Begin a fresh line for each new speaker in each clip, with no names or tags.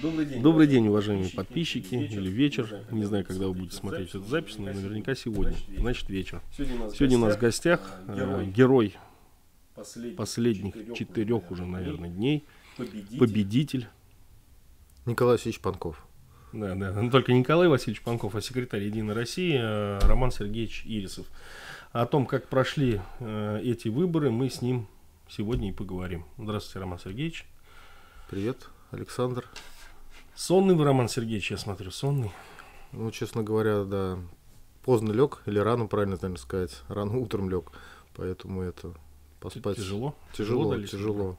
Добрый день, Добрый день, уважаемые подписчики, или вечер. Не знаю, когда вы будете смотреть эту запись, но наверняка сегодня. Значит, вечер. Сегодня у нас в гостях э, э, герой последних четырех уже, наверное, дней, победитель Николай Васильевич Панков. Да, да. Но ну, только Николай Васильевич Панков, а секретарь Единой России э, Роман Сергеевич Ирисов. О том, как прошли эти выборы, мы с ним сегодня и поговорим. Здравствуйте, Роман Сергеевич. Привет, Александр. Сонный вы, Роман Сергеевич, я смотрю, сонный. Ну, честно говоря, да,
поздно лег, или рано, правильно, наверное, сказать. Рано утром лег, поэтому это поспать. Тяжело? Тяжело, тяжело. тяжело. Выборы?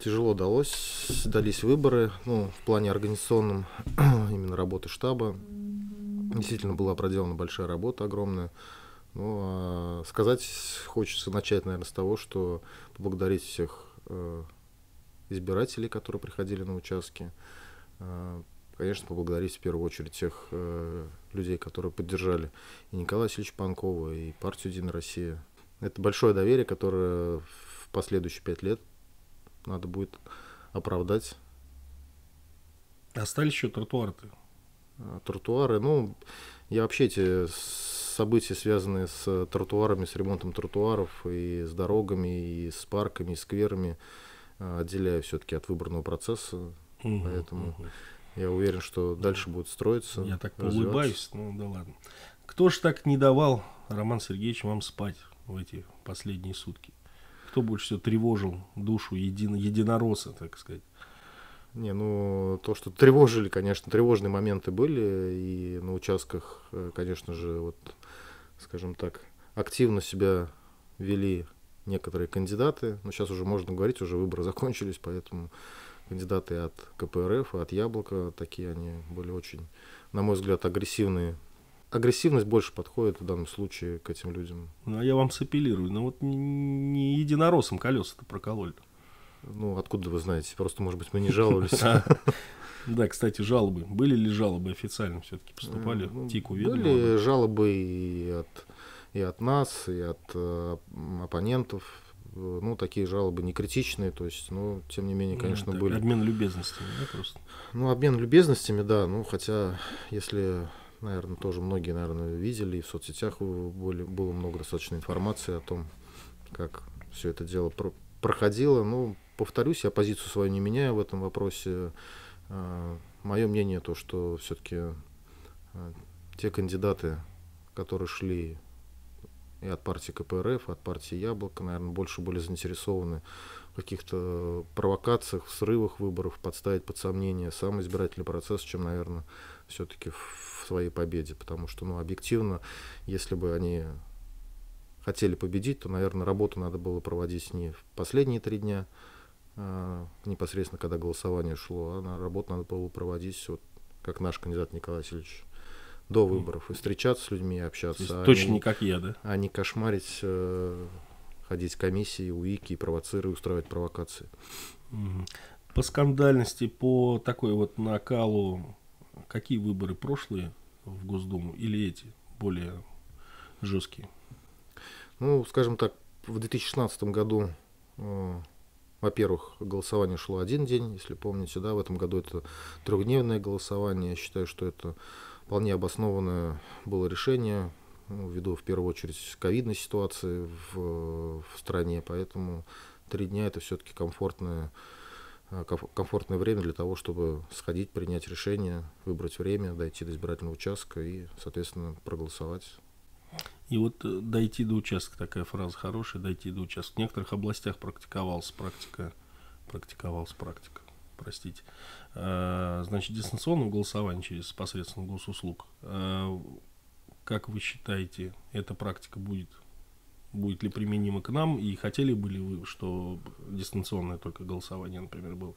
тяжело далось, дались выборы, ну, в плане организационном, именно работы штаба. Действительно была проделана большая работа, огромная. Ну, а сказать хочется начать, наверное, с того, что поблагодарить всех э, избирателей, которые приходили на участки. Э, конечно, поблагодарить в первую очередь тех э, людей, которые поддержали и Николая Васильевича Панкова, и партию «Единая Россия». Это большое доверие, которое в последующие пять лет надо будет оправдать.
Остались еще тротуары-то?
Э, тротуары, ну, я вообще эти события, связанные с тротуарами, с ремонтом тротуаров, и с дорогами, и с парками, и скверами, э, отделяю все-таки от выборного процесса Угу, Поэтому угу. я уверен, что дальше будет строиться. Я так улыбаюсь,
ну да ладно. Кто ж так не давал, Роман Сергеевич, вам спать в эти последние сутки? Кто больше всего тревожил душу едино, единоросса, так сказать? Не, ну то,
что тревожили, конечно, тревожные моменты были, и на участках, э, конечно же, вот, скажем так, активно себя вели некоторые кандидаты, но сейчас уже можно говорить, уже выборы закончились, поэтому кандидаты от КПРФ, от Яблока, такие они были очень, на мой взгляд, агрессивные. Агрессивность больше подходит в данном случае к этим людям.
Ну, а я вам сапеллирую, но ну, вот не, единоросом колеса-то прокололи. Ну, откуда вы знаете? Просто, может быть, мы не жаловались. Да, кстати, жалобы. Были ли жалобы официально все-таки поступали? Ну, тику Были жалобы
и от и от нас, и от э, оппонентов, Э, ну, такие жалобы не критичные, то есть, ну, тем не менее, ну, конечно, ну, так, были. Обмен
любезностями, да, просто?
Ну, обмен любезностями, да, ну, хотя, если, наверное, тоже многие, наверное, видели, и в соцсетях были, было много достаточно информации о том, как все это дело про проходило. Ну, повторюсь, я позицию свою не меняю в этом вопросе. А, Мое мнение то, что все-таки а, те кандидаты, которые шли и от партии КПРФ, от партии Яблоко, наверное, больше были заинтересованы в каких-то провокациях, в срывах выборов, подставить под сомнение сам избирательный процесс, чем, наверное, все-таки в своей победе. Потому что, ну, объективно, если бы они хотели победить, то, наверное, работу надо было проводить не в последние три дня, а непосредственно, когда голосование шло, а на работу надо было проводить, вот, как наш кандидат Николай Васильевич до выборов и встречаться с людьми, общаться.
То а точно не, как я, да?
А не кошмарить, э, ходить в комиссии, УИКи,
провоцировать, устраивать провокации. По скандальности, по такой вот накалу, какие выборы прошлые в Госдуму или эти более жесткие?
Ну, скажем так, в 2016 году, э, во-первых, голосование шло один день, если помните, да, в этом году это трехдневное голосование. Я считаю, что это вполне обоснованное было решение, ну, ввиду в первую очередь ковидной ситуации в, в стране, поэтому три дня это все-таки комфортное, э, комфортное время для того, чтобы сходить, принять решение, выбрать время, дойти до избирательного участка и, соответственно, проголосовать.
И вот э, дойти до участка, такая фраза хорошая, дойти до участка. В некоторых областях практиковалась практика, практиковалась практика простите, э, значит, дистанционного голосования через посредством госуслуг, э, как вы считаете, эта практика будет будет ли применима к нам, и хотели бы ли вы, что дистанционное только голосование, например, было?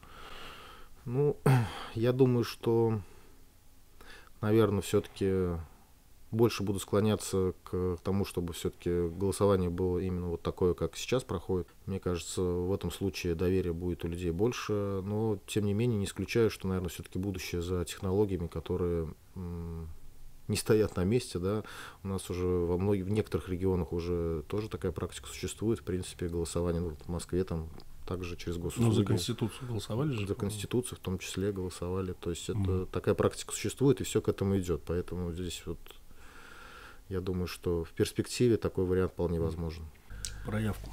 Ну, я
думаю, что, наверное, все-таки больше буду склоняться к тому, чтобы все-таки голосование было именно вот такое, как сейчас проходит. Мне кажется, в этом случае доверия будет у людей больше, но тем не менее не исключаю, что, наверное, все-таки будущее за технологиями, которые не стоят на месте, да, у нас уже во многих, в некоторых регионах уже тоже такая практика существует, в принципе, голосование ну, в Москве там также через госуслуги. Ну, за Конституцию голосовали же? За Конституцию в том числе голосовали, то есть mm. это такая практика существует, и все к этому идет, поэтому здесь вот я думаю, что в перспективе такой вариант вполне возможен. Проявку.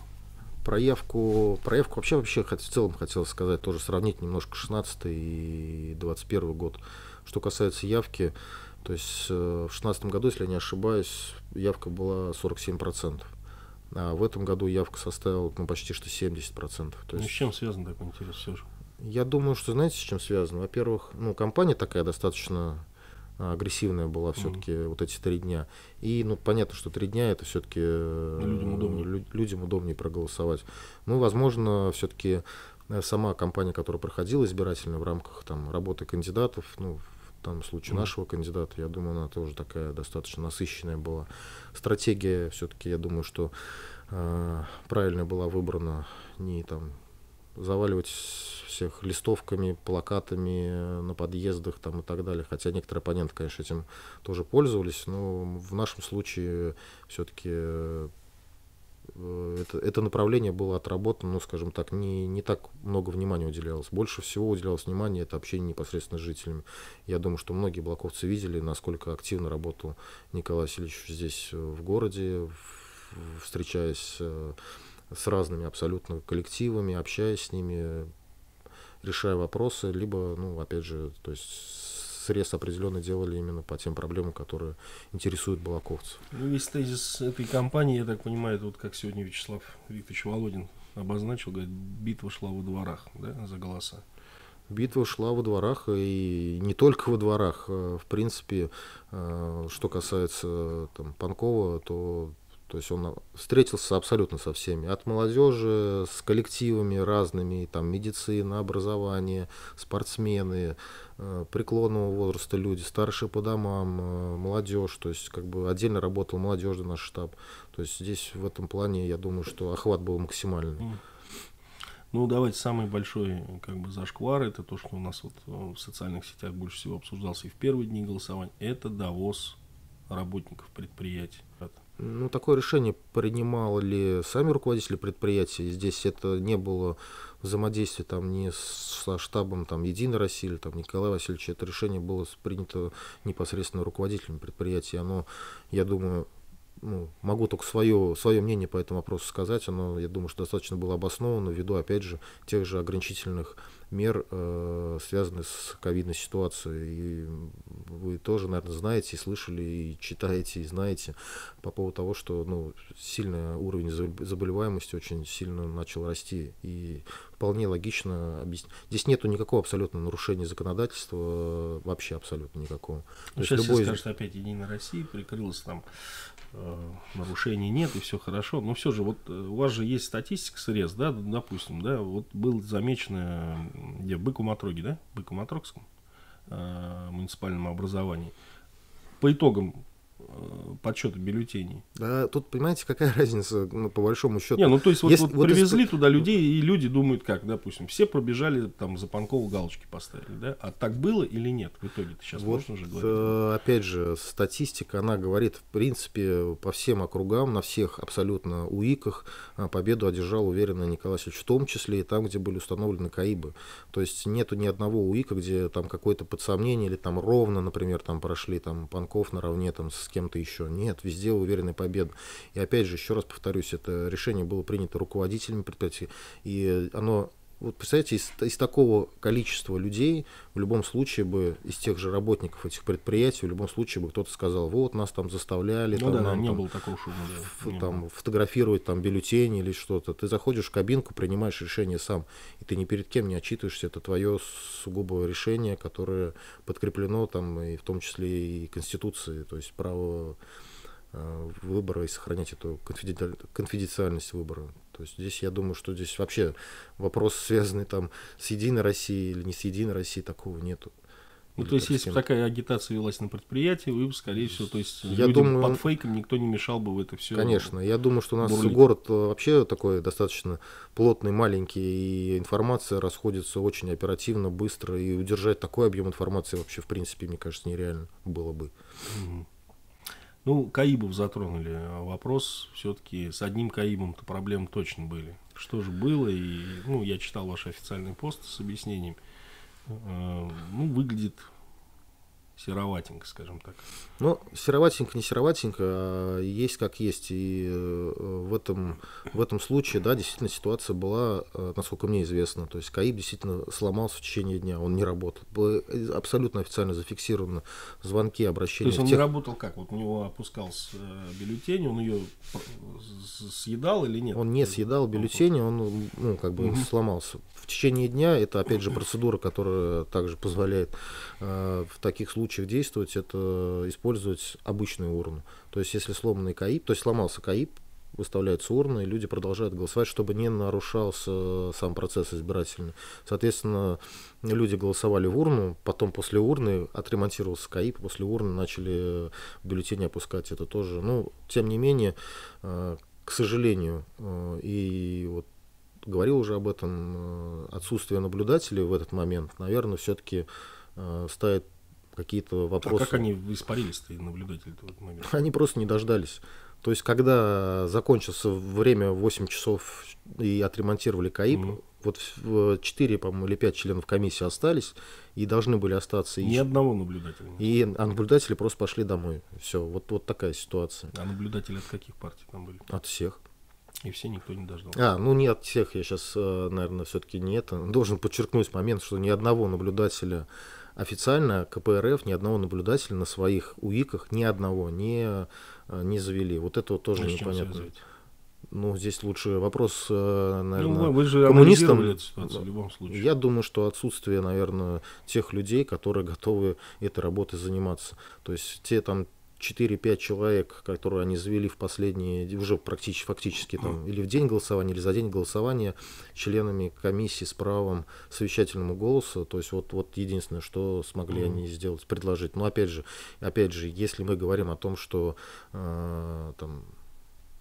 Проявку, проявку вообще, вообще в целом хотел сказать, тоже сравнить немножко 16 и 21 год. Что касается явки, то есть э, в 2016 году, если я не ошибаюсь, явка была 47%. А в этом году явка составила ну, почти что 70%. То ну, с чем
связан такой интерес все же?
Я думаю, что знаете, с чем связано? Во-первых, ну, компания такая достаточно агрессивная была все-таки mm-hmm. вот эти три дня. И, ну, понятно, что три дня это все-таки э, людям удобнее. людям удобнее проголосовать. Ну, возможно, все-таки э, сама компания, которая проходила избирательно в рамках там работы кандидатов, ну, там в случае mm-hmm. нашего кандидата, я думаю, она тоже такая достаточно насыщенная была. Стратегия все-таки, я думаю, что э, правильно была выбрана не там заваливать всех листовками, плакатами э, на подъездах там и так далее. Хотя некоторые оппоненты, конечно, этим тоже пользовались, но в нашем случае все-таки э, это, это направление было отработано, ну, скажем так, не, не так много внимания уделялось. Больше всего уделялось внимание это общение непосредственно с жителями. Я думаю, что многие блоковцы видели, насколько активно работал Николай Васильевич здесь, э, в городе, встречаясь с разными абсолютно коллективами, общаясь с ними, решая вопросы, либо, ну, опять же, то есть срез определенно делали именно по тем проблемам, которые интересуют балаковцев.
Ну, весь тезис этой компании, я так понимаю, это вот как сегодня Вячеслав Викторович Володин обозначил, говорит, битва шла во дворах, да, за голоса.
Битва шла во дворах, и не только во дворах. Э, в принципе, э, что касается там, Панкова, то то есть он встретился абсолютно со всеми. От молодежи с коллективами разными, там медицина, образование, спортсмены, э, преклонного возраста люди, старшие по домам, э, молодежь. То есть как бы отдельно работал молодежный наш штаб. То есть здесь в этом плане, я думаю, что охват был максимальный.
Ну, давайте самый большой как бы зашквар, это то, что у нас вот э, в социальных сетях больше всего обсуждался и в первые дни голосования, это довоз работников предприятий.
Ну, такое решение принимали сами руководители предприятия. Здесь это не было взаимодействия там не со штабом там Единой России или там Николая Васильевича. Это решение было принято непосредственно руководителями предприятия. Оно, я думаю, ну, могу только свое, свое мнение по этому вопросу сказать. Оно, я думаю, что достаточно было обосновано ввиду, опять же, тех же ограничительных мер, э, связанных с ковидной ситуацией. И вы тоже, наверное, знаете и слышали, и читаете, и знаете по поводу того, что ну, сильный уровень заболеваемости очень сильно начал расти. И вполне логично объяснить. Здесь нету никакого абсолютно нарушения законодательства,
э, вообще абсолютно никакого. Ну, сейчас любой... скажут, опять Единая Россия прикрылась там Э, нарушений нет и все хорошо. Но все же, вот э, у вас же есть статистика срез, да, допустим, да, вот был замечено где, в да, Быкоматрогском э, муниципальном образовании. По итогам Э, подсчета бюллетеней. Да, тут, понимаете, какая разница, ну, по большому счету. Не, ну то есть, вот, Если, вот, вот привезли из... туда людей, и люди думают, как, допустим, все пробежали, там, за Панкова галочки поставили, да? А так было или нет в итоге? Сейчас вот, можно же э,
говорить. Опять же, статистика, она говорит, в принципе, по всем округам, на всех абсолютно УИКах э, победу одержал уверенно Николай Васильевич, в том числе и там, где были установлены КАИБы. То есть нету ни одного УИКа, где там какое-то подсомнение или там ровно, например, там прошли там Панков наравне там с кем-то еще. Нет, везде уверенная победа. И опять же, еще раз повторюсь, это решение было принято руководителями предприятия и оно вот представляете, из, из такого количества людей в любом случае бы, из тех же работников этих предприятий, в любом случае бы кто-то сказал, вот нас там заставляли, ну, там, да, нам, не там, было
такого шума, да, не там
было. фотографировать там бюллетени или что-то. Ты заходишь в кабинку, принимаешь решение сам, и ты ни перед кем не отчитываешься, это твое сугубо решение, которое подкреплено там и в том числе и Конституцией, то есть право э, выбора и сохранять эту конфиденциальность выбора. То есть здесь я думаю, что здесь вообще вопрос, связанный там с Единой Россией или не с Единой Россией, такого нету.
Ну, то есть, если бы такая агитация велась на предприятии, вы бы, скорее всего, то есть, я людям думаю, под фейком никто не мешал бы в это все. Конечно,
я думаю, что у нас бурлить. город э, вообще такой достаточно плотный, маленький, и информация расходится очень оперативно, быстро, и удержать такой объем информации вообще, в принципе, мне кажется, нереально было бы.
Угу. Ну, Каибов затронули э, вопрос. Все-таки с одним Каибом-то проблемы точно были. Что же было? И, ну, я читал ваш официальный пост с объяснением. Э, ну, выглядит сероватенько, скажем так.
Ну, сероватенько, не сероватенько, а есть как есть. И э, в этом, в этом случае, да, действительно ситуация была, э, насколько мне известно. То есть КАИБ действительно сломался в течение дня, он не работал. Абсолютно официально зафиксировано звонки, обращения. То есть он тех... не
работал как? Вот у него опускался э, бюллетень, он ее съедал или нет? Он
не съедал бюллетень, он ну, как бы угу. сломался. В течение дня это, опять же, процедура, которая также позволяет э, в таких случаях случаев действовать, это использовать обычную урну. То есть, если сломанный КАИП, то есть сломался КАИП, выставляются урны, и люди продолжают голосовать, чтобы не нарушался сам процесс избирательный. Соответственно, люди голосовали в урну, потом после урны отремонтировался КАИП, после урны начали бюллетени опускать. Это тоже, ну, тем не менее, э, к сожалению, э, и вот говорил уже об этом, э, отсутствие наблюдателей в этот момент, наверное, все-таки ставит какие-то вопросы. А как они испарились-то,
наблюдатели в этот
момент? Они просто не дождались. То есть, когда закончился время 8 часов и отремонтировали КАИП, mm вот 4, э, по-моему, или 5 членов комиссии остались и должны были остаться. Ни и... одного наблюдателя. И а наблюдатели просто пошли домой. Все, вот, вот такая ситуация.
А наблюдатели от каких партий там были? От всех. И все никто не дождался. А,
ну не от всех, я сейчас, э, наверное, все-таки не это. Должен подчеркнуть момент, что ни одного наблюдателя официально КПРФ ни одного наблюдателя на своих УИКах ни одного не, э, не завели. Вот это вот тоже а непонятно. Связывать? Ну, здесь лучше вопрос, наверное, э, ну, вы же коммунистам. Ситуацию, в любом случае. Я думаю, что отсутствие, наверное, тех людей, которые готовы этой работой заниматься. То есть те там 4-5 человек, которые они завели в последние, уже практически, фактически там, или в день голосования, или за день голосования, членами комиссии с правом совещательному голосу. То есть вот, вот единственное, что смогли mm-hmm. они сделать, предложить. Но опять же, опять же, если мы говорим о том, что э, там,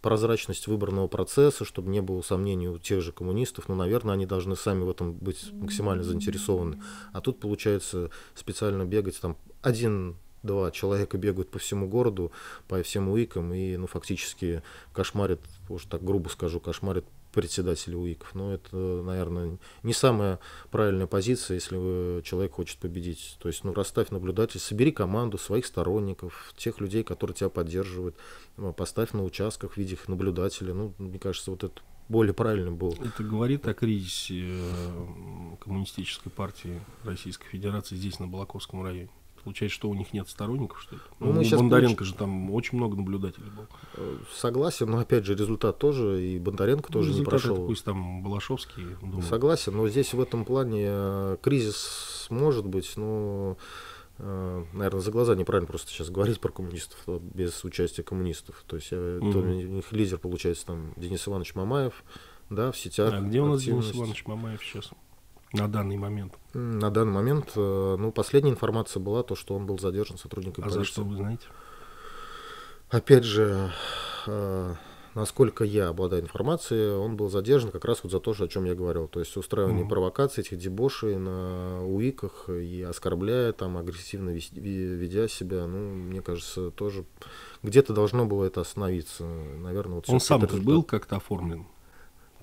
прозрачность выборного процесса, чтобы не было сомнений у тех же коммунистов, ну, наверное, они должны сами в этом быть максимально заинтересованы. А тут, получается, специально бегать там один два человека бегают по всему городу, по всем УИКам и, ну, фактически кошмарит, уж так грубо скажу, кошмарит председателя УИКов. Но это, наверное, не самая правильная позиция, если человек хочет победить. То есть, ну, расставь наблюдатель, собери команду своих сторонников, тех людей, которые тебя поддерживают, а, поставь на участках в виде их наблюдателя. Ну, мне кажется, вот это более правильно было.
Это говорит о кризисе э, коммунистической партии Российской Федерации здесь, на Балаковском районе. Получается, что у них нет сторонников, что ли? Ну, ну, Бондаренко получ... же там очень много наблюдателей
был. Э, согласен, но опять же результат тоже, и Бондаренко тоже не прошел. Это пусть там
Балашовский. Думаю.
Согласен, но здесь в этом плане э, кризис может быть, но э, наверное, за глаза неправильно просто сейчас говорить про коммунистов без участия коммунистов. То есть mm-hmm. то, у них лидер получается там Денис Иванович Мамаев, да, в сетях. А где у нас активность. Денис Иванович
Мамаев сейчас? на данный момент?
На данный момент, э, ну, последняя информация была то, что он был задержан сотрудником а полиции. А за что вы знаете? Опять же, э, насколько я обладаю информацией, он был задержан как раз вот за то, о чем я говорил. То есть устраивание mm-hmm. провокаций, этих дебошей на УИКах и оскорбляя, там, агрессивно ведя себя, ну, мне кажется, тоже где-то должно было это остановиться. Наверное, вот он сам был
как-то оформлен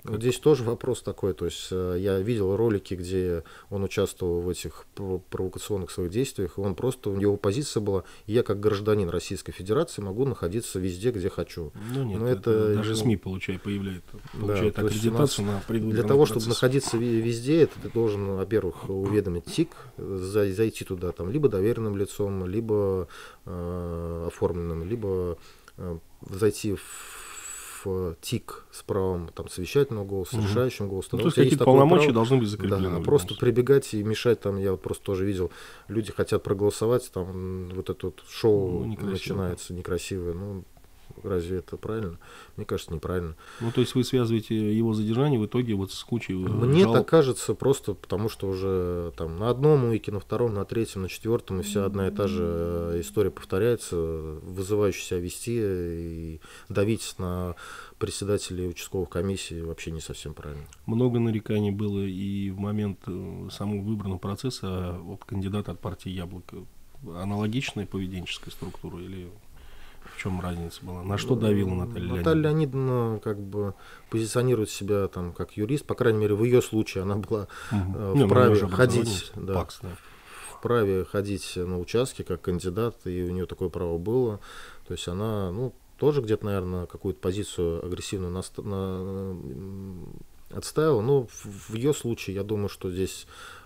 вот здесь тоже вопрос такой. То есть э, я видел ролики, где он участвовал в этих провокационных своих действиях, и он просто, у него позиция была, я как гражданин Российской Федерации могу находиться везде, где хочу.
Ну нет, Но это, это даже СМИ получает, появляет, получает да, аккредитацию то на Для того, процесс. чтобы
находиться везде, это ты должен, во-первых, уведомить ТИК, зайти туда там либо доверенным лицом, либо э, оформленным, либо э, зайти в Э, тик с правом там, совещательного голоса, угу. решающим голосом. Ну, то есть какие-то полномочия право, должны быть закреплены. Да, а просто прибегать и мешать там, я вот просто тоже видел, люди хотят проголосовать, там вот это вот шоу ну, некрасиво. начинается некрасивое. Ну, Разве это правильно? Мне кажется, неправильно.
Ну, то есть вы связываете его задержание в итоге вот с кучей э, Мне жалоб. так
кажется, просто потому что уже там на одном уике, на втором, на третьем, на четвертом, и вся одна и та же э, история повторяется, вызывающая себя вести э, и давить на председателей участковых комиссий вообще не совсем правильно.
Много нареканий было и в момент самого выбранного процесса а, от кандидата от партии «Яблоко». Аналогичная поведенческая структура или в чем разница была? На что давила Наталья Леонидовна? Наталья
Леонидовна как бы позиционирует себя там как юрист, по крайней мере, в ее случае она была угу. вправе ну, ходить. Да. ПАКС, да вправе ходить на участке как кандидат, и у нее такое право было. То есть она, ну, тоже где-то, наверное, какую-то позицию агрессивную наст... на... отставила. Но в, в ее случае, я думаю, что здесь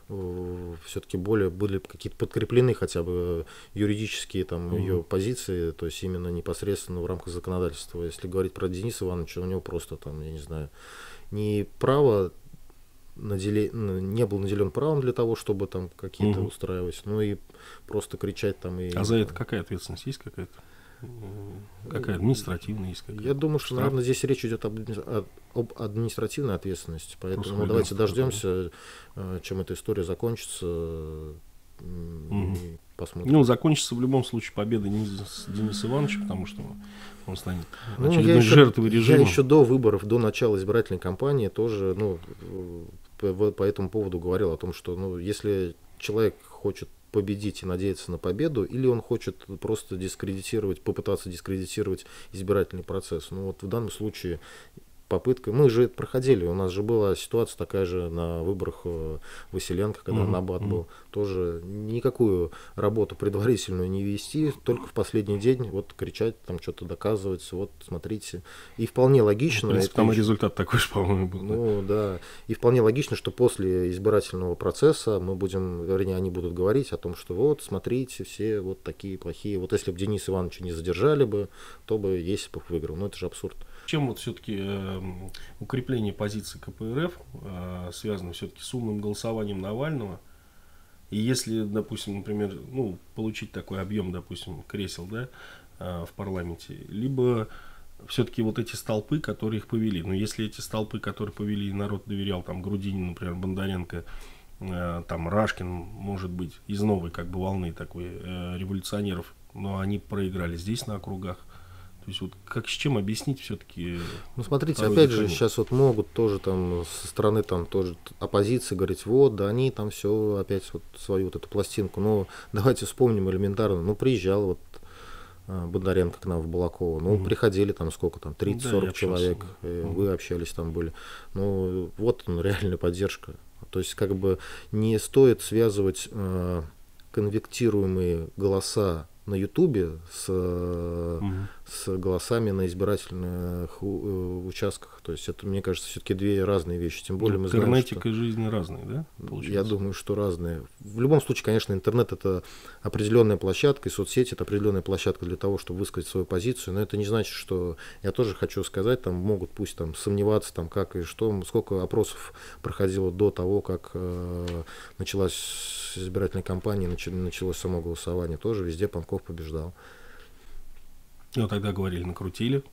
Э, все-таки более были какие-то подкреплены хотя бы юридические там угу. ее позиции, то есть именно непосредственно в рамках законодательства. Если говорить про Дениса Ивановича, у него просто там, я не знаю, не право надели не был наделен правом для того, чтобы там какие-то угу. устраивать, ну и просто кричать там и. А за
это какая ответственность есть какая-то? Э, какая административная есть? Я думаю, что, штраф. наверное, здесь
речь идет об, об административной ответственности. Поэтому ну, ну давайте дождемся, да. Э, чем эта история закончится. Угу.
Посмотрим. Ну, закончится в любом случае победа Дениса Ивановича, потому что он
станет ну, очередной ну, жертвой режима. Я еще до выборов, до начала избирательной кампании тоже ну, э, по, по этому поводу говорил о том, что ну, если человек хочет победить и надеяться на победу, или он хочет просто дискредитировать, попытаться дискредитировать избирательный процесс. Ну вот в данном случае попытка Мы же это проходили. У нас же была ситуация такая же на выборах э, Василенко, когда mm-hmm. Набат был. Тоже никакую работу предварительную не вести, только в последний день вот кричать, там что-то доказывать, вот смотрите. И вполне логично. Ну, в принципе, там и результат такой же, по-моему, был. Ну да. да. И вполне логично, что после избирательного процесса мы будем, вернее, они будут говорить о том, что вот, смотрите, все вот такие плохие. Вот если бы Дениса Ивановича не задержали бы, то бы Есипов
выиграл. Но ну, это же абсурд. Чем вот все-таки э, эм, укрепление позиции КПРФ э, связано все-таки с умным голосованием Навального? И если, допустим, например, ну, получить такой объем, допустим, кресел да, э, в парламенте, либо все-таки вот эти столпы, которые их повели. Но ну, если эти столпы, которые повели, народ доверял, там, Грудинин, например, Бондаренко, э, там Рашкин, может быть, из новой как бы волны такой э, революционеров, но они проиграли здесь на округах. То есть вот как с чем объяснить все-таки? Э, ну смотрите, опять же, сейчас
вот могут тоже там со стороны там тоже оппозиции говорить, вот, да они там все опять вот свою вот эту пластинку. Но давайте вспомним элементарно, ну приезжал вот э, Бондаренко к нам в Балаково. Ну, угу. приходили там сколько там, 30-40 да, человек. Угу. Вы общались там были. Ну, вот он, реальная поддержка. То есть, как бы не стоит связывать э, конвектируемые голоса на Ютубе с угу с голосами на избирательных э, э, участках. То есть это, мне кажется, все-таки две разные вещи. Тем более мы знаем, Интернетика что... и жизнь
разные, да? Получается? Я думаю,
что разные. В любом случае, конечно, интернет это определенная площадка, и соцсети это определенная площадка для того, чтобы высказать свою позицию. Но это не значит, что я тоже хочу сказать, там могут пусть там сомневаться, там как и что, сколько опросов проходило до того, как э, началась избирательная кампания, началось само голосование. Тоже везде Панков побеждал.
Ну, тогда а говорили,
накрутили.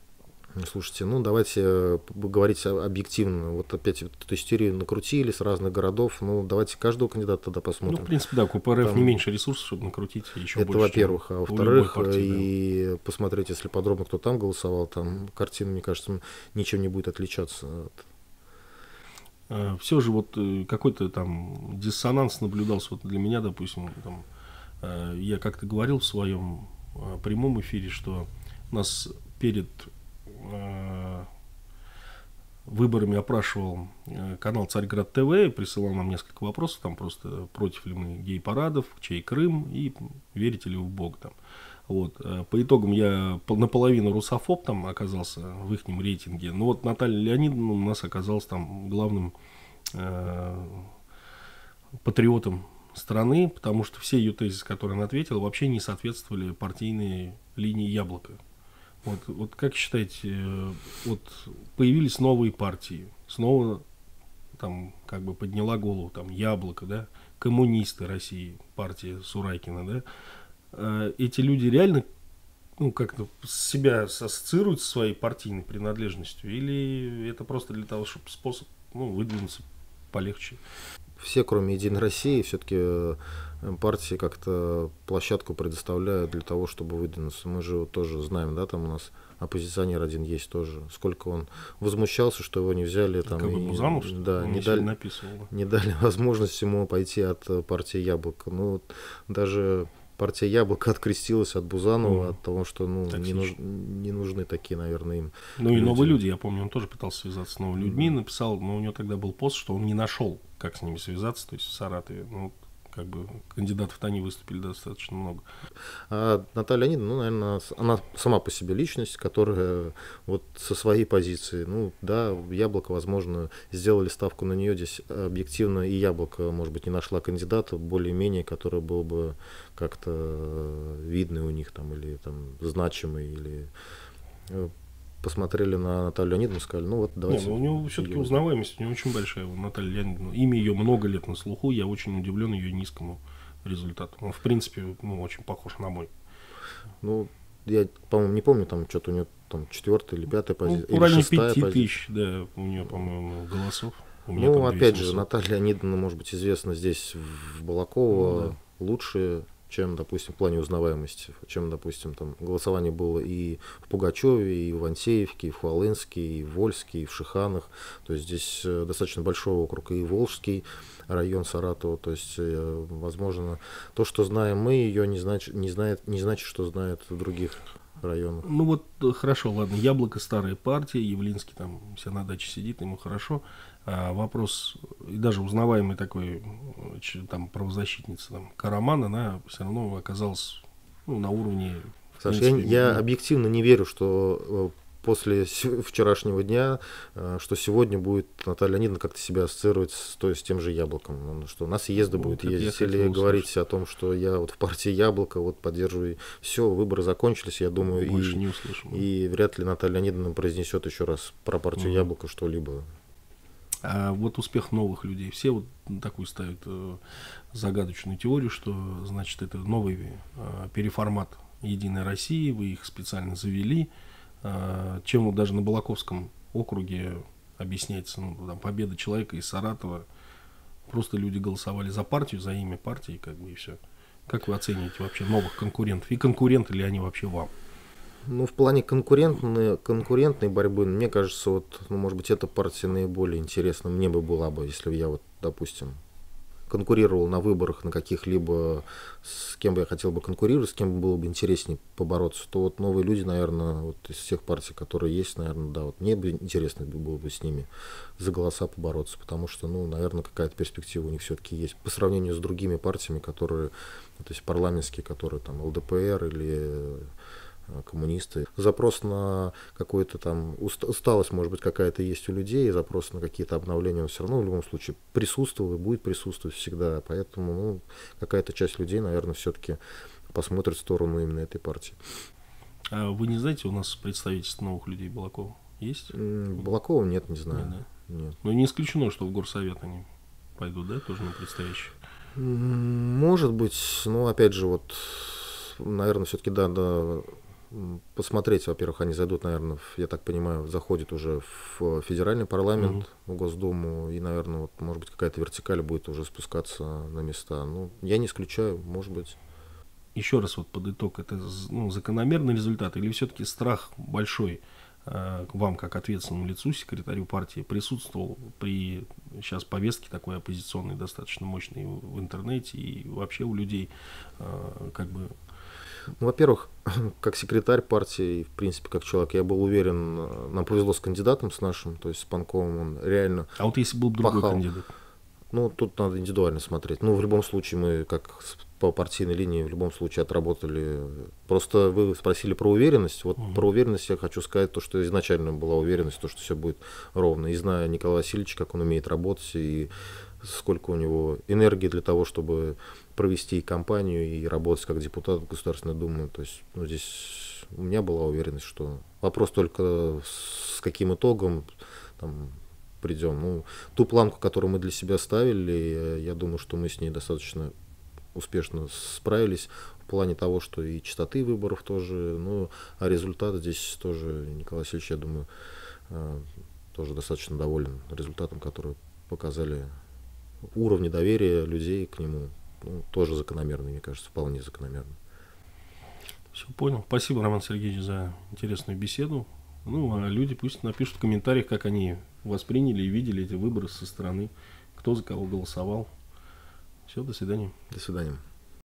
Ну, слушайте, ну давайте э, говорить объективно. Вот опять эту истерию накрутили с разных городов. Ну давайте каждого кандидата тогда посмотрим. Ну, в принципе, да, КПРФ Там... не меньше
ресурсов, чтобы накрутить еще это больше. Это во-первых. А во-вторых,
и да. посмотреть, если подробно, кто там голосовал,
там картина, мне кажется, ничем не будет отличаться от э, все же вот э, какой-то там диссонанс наблюдался вот для меня, допустим, там, я как-то говорил в своем прямом эфире, что нас перед э, выборами опрашивал э, канал Царьград ТВ, присылал нам несколько вопросов, там просто против ли мы гей-парадов, чей Крым и верите ли вы в Бог там. Вот. Э, по итогам я наполовину русофоб там оказался в их рейтинге. Но вот Наталья Леонидовна у нас оказалась там главным э, патриотом страны, потому что все ее тезисы, которые она ответила, вообще не соответствовали партийной линии яблока. Вот, вот как считаете, э, вот появились новые партии, снова там как бы подняла голову там Яблоко, да, коммунисты России, партия Сурайкина, да, э, эти люди реально ну, как-то себя ассоциируют со своей партийной принадлежностью, или это просто для того, чтобы способ ну, выдвинуться
полегче? все, кроме Единой России, все-таки э, партии как-то площадку предоставляют для того, чтобы выдвинуться. Мы же тоже знаем, да, там у нас оппозиционер один есть тоже. Сколько он возмущался, что его не взяли там. Как и, да, не дали, не дали возможность ему пойти от э, партии Яблоко. Ну, вот даже партия Яблоко открестилась от Бузанова, mm. от того, что ну, не, нуж, не нужны такие,
наверное, им. Ну люди. и новые люди, я помню, он тоже пытался связаться с новыми людьми, написал, но у него тогда был пост, что он не нашел как с ними связаться, то есть в Саратове. Ну, как бы кандидатов-то они выступили достаточно много.
А Наталья Леонидовна, ну, наверное, она сама по себе личность, которая вот со своей позиции, ну, да, Яблоко, возможно, сделали ставку на нее здесь объективно, и Яблоко, может быть, не нашла кандидата более-менее, который был бы как-то э, видный у них там или там значимый, или э, посмотрели на Наталью Леонидовну и сказали, ну вот давайте. Не, ну, у него все-таки узнаваемость у него очень большая. Наталья
Леонидовна, ну, имя ее много лет на слуху, я очень удивлен ее низкому результату. Он, в принципе, ну, очень похож на мой. Ну, я, по-моему, не помню, там что-то у нее там
четвертая или пятая позиция. Ну, или шестая 5 тысяч,
да, у нее, по-моему, голосов. У меня ну, опять же,
Наталья Леонидовна, может быть, известна здесь в Балаково, ну, да. лучшие чем, допустим, в плане узнаваемости, чем, допустим, там голосование было и в Пугачеве, и в Ансеевке, и в Хвалынске, и в Вольске, и в Шиханах. То есть здесь э, достаточно большой округ, и Волжский район Саратова. То есть, э, возможно, то, что знаем мы, ее не, знач... не, знает... не значит, что знает в других районах. Ну
вот э, хорошо, ладно, яблоко старые партии, Явлинский там вся на даче сидит, ему хорошо. А, вопрос, и даже узнаваемый такой там правозащитница там, Караман, она все равно оказалась ну, на уровне... Саша, принципе, я, я ну.
объективно не верю, что э, после вчерашнего дня, э, что сегодня будет Наталья Леонидовна как-то себя ассоциировать с, то, с тем же яблоком, ну, ну что на съезды ну, будет ездить, или говорить о том, что я вот в партии яблоко, вот поддерживаю, все, выборы закончились, я думаю, Больше и, не услышим. и вряд ли Наталья Леонидовна произнесет еще раз про партию угу. яблоко что-либо.
Э, вот успех новых людей. Все вот такую ставят э, загадочную теорию, что значит это новый э, переформат Единой России, вы их специально завели. Чем вот даже на Балаковском округе объясняется ну, там, победа человека из Саратова. Просто люди голосовали за партию, за имя партии, как бы и все. Как вы оцениваете вообще новых конкурентов? И конкуренты ли они вообще вам?
Ну, в плане конкурентной, конкурентной борьбы, мне кажется, вот, ну, может быть, эта партия наиболее интересна мне бы была бы, если бы я вот, допустим, конкурировал на выборах на каких-либо, с кем бы я хотел бы конкурировать, с кем бы было бы интереснее побороться, то вот новые люди, наверное, вот из всех партий, которые есть, наверное, да, вот мне бы интересно было бы с ними за голоса побороться, потому что, ну, наверное, какая-то перспектива у них все-таки есть по сравнению с другими партиями, которые, то есть парламентские, которые там ЛДПР или Э, коммунисты. Запрос на какую-то там усталость, может быть, какая-то есть у людей, запрос на какие-то обновления, он все равно в любом случае присутствовал и будет присутствовать всегда. Поэтому ну, какая-то часть людей, наверное, все-таки посмотрит в сторону именно этой партии.
А вы не знаете, у нас представительство новых людей Балакова есть? Балакова нет, не знаю. Нет, да? нет. Но ну, не исключено, что в горсовет они пойдут, да, тоже на предстоящие?
Может быть, но опять же, вот, наверное, все-таки да, да, посмотреть, во-первых, они зайдут, наверное, в, я так понимаю, заходят уже в э, федеральный парламент, mm-hmm. в Госдуму, и, наверное, вот,
может быть, какая-то вертикаль будет уже спускаться на места. Ну, я не исключаю, может быть. Еще раз вот под итог, это ну, закономерный результат или все-таки страх большой э, вам, как ответственному лицу, секретарю партии, присутствовал при сейчас повестке такой оппозиционной, достаточно мощной в интернете и вообще у людей э, как бы ну,
во-первых, как секретарь партии, в принципе, как человек, я был уверен, э, нам повезло с кандидатом, с нашим, то есть с Панковым, он реально А вот если был бы другой пахал. кандидат? Ну, тут надо индивидуально смотреть. Ну, в любом случае, мы как по партийной линии в любом случае отработали. Просто вы спросили про уверенность. Вот угу. про уверенность я хочу сказать то, что изначально была уверенность, то, что все будет ровно. И зная Николая Васильевича, как он умеет работать, и сколько у него энергии для того, чтобы провести и кампанию, и работать как депутат в Государственной Думе. То есть ну, здесь у меня была уверенность, что вопрос только с каким итогом там, придем. Ну, ту планку, которую мы для себя ставили, э, я думаю, что мы с ней достаточно успешно справились в плане того, что и частоты выборов тоже, ну, а результат здесь тоже, Николай Васильевич, я думаю, э, тоже достаточно доволен результатом, который показали уровни доверия людей к нему. Ну, тоже закономерно, мне кажется, вполне
закономерно. Все понял. Спасибо, Роман Сергеевич, за интересную беседу. Ну, а люди пусть напишут в комментариях, как они восприняли и видели эти выборы со стороны, кто за кого голосовал. Все, до свидания. До свидания.